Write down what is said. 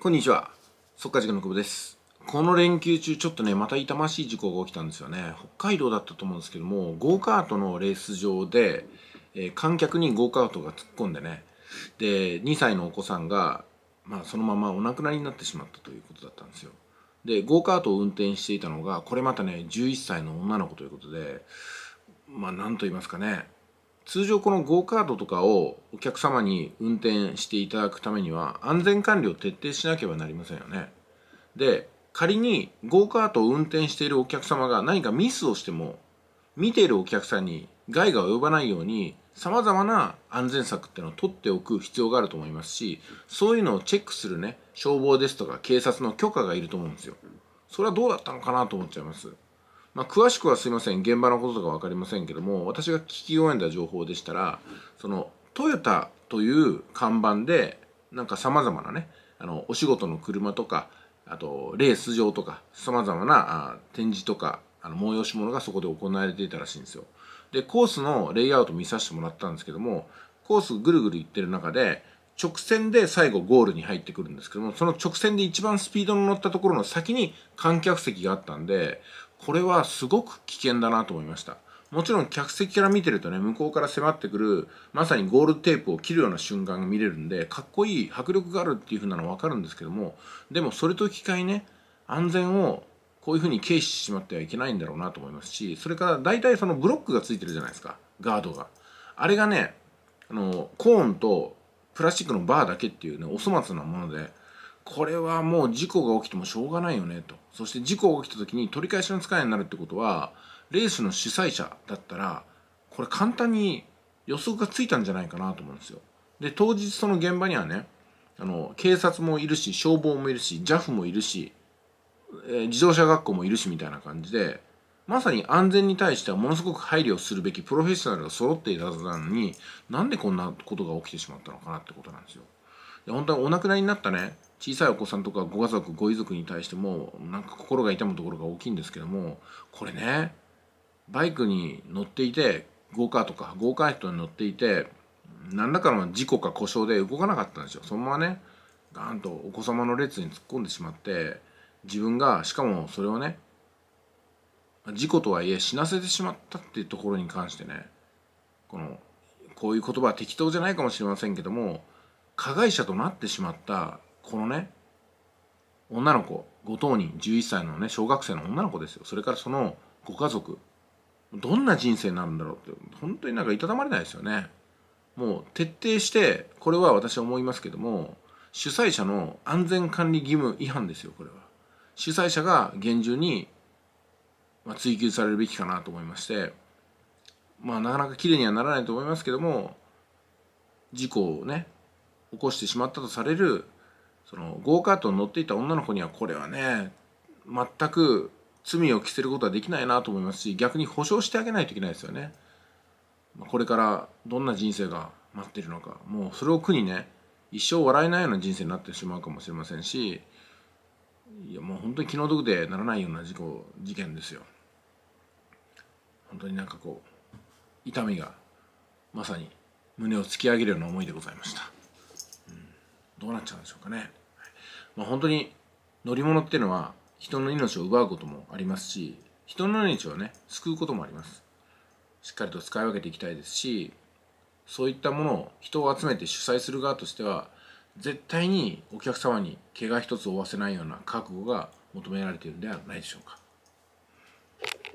こんにちは。速稼塾の久保です。この連休中、ちょっとね、また痛ましい事故が起きたんですよね。北海道だったと思うんですけども、ゴーカートのレース場で、えー、観客にゴーカートが突っ込んでね、で、2歳のお子さんが、まあ、そのままお亡くなりになってしまったということだったんですよ。で、ゴーカートを運転していたのが、これまたね、11歳の女の子ということで、まあ、なんと言いますかね、通常このゴーカードとかをお客様に運転していただくためには安全管理を徹底しなければなりませんよね。で、仮にゴーカートを運転しているお客様が何かミスをしても見ているお客さんに害が及ばないようにさまざまな安全策っていうのを取っておく必要があると思いますしそういうのをチェックするね消防ですとか警察の許可がいると思うんですよ。それはどうだったのかなと思っちゃいます。まあ、詳しくはすいません現場のこととか分かりませんけども私が聞き終えた情報でしたらそのトヨタという看板でなんかさまざまなねあのお仕事の車とかあとレース場とかさまざまな展示とかあの催し物がそこで行われていたらしいんですよでコースのレイアウト見させてもらったんですけどもコースぐるぐる行ってる中で直線で最後ゴールに入ってくるんですけどもその直線で一番スピードの乗ったところの先に観客席があったんでこれはすごく危険だなと思いましたもちろん客席から見てるとね向こうから迫ってくるまさにゴールテープを切るような瞬間が見れるんでかっこいい迫力があるっていう風なの分かるんですけどもでもそれと機械ね安全をこういう風に軽視してしまってはいけないんだろうなと思いますしそれから大体そのブロックがついてるじゃないですかガードがあれがねあのコーンとプラスチックのバーだけっていうねお粗末なものでこれはもう事故が起きてもしょうがないよねとそして事故が起きた時に取り返しのつかないになるってことはレースの主催者だったらこれ簡単に予測がついたんじゃないかなと思うんですよで当日その現場にはねあの警察もいるし消防もいるし JAF もいるし、えー、自動車学校もいるしみたいな感じでまさに安全に対してはものすごく配慮するべきプロフェッショナルが揃っていたはずなのになんでこんなことが起きてしまったのかなってことなんですよ。で本当はお亡くなりになったね小さいお子さんとかご家族ご遺族に対してもなんか心が痛むところが大きいんですけどもこれねバイクに乗っていてゴーカーとかゴーカーッに乗っていて何らかの事故か故障で動かなかったんですよそのままねガンとお子様の列に突っ込んでしまって自分がしかもそれをね事故とはいえ死なせてしまったっていうところに関してねこのこういう言葉は適当じゃないかもしれませんけども加害者となってしまったこのね女の子ご当人11歳のね小学生の女の子ですよそれからそのご家族どんな人生になるんだろうって本当になんかいたたまれないですよねもう徹底してこれは私は思いますけども主催者の安全管理義務違反ですよこれは主催者が厳重に追及されるべきかなと思いましてまあなかなか綺麗にはならないと思いますけども事故をね起こしてしまったとされるそのゴーカートに乗っていた女の子にはこれはね全く罪を着せることはできないなと思いますし逆に保証してあげないといけないですよねこれからどんな人生が待ってるのかもうそれを苦にね一生笑えないような人生になってしまうかもしれませんしいやもう本当に気の毒でならないような事故事件ですよ本当になんかこう痛みがまさに胸を突き上げるような思いでございましたどうなっちゃうんでしょうかね。まあ、本当に乗り物っていうのは人の命を奪うこともありますし人の命をね救うこともあります。しっかりと使い分けていきたいですしそういったものを人を集めて主催する側としては絶対にお客様に怪我一つ負わせないような覚悟が求められているんではないでしょうか。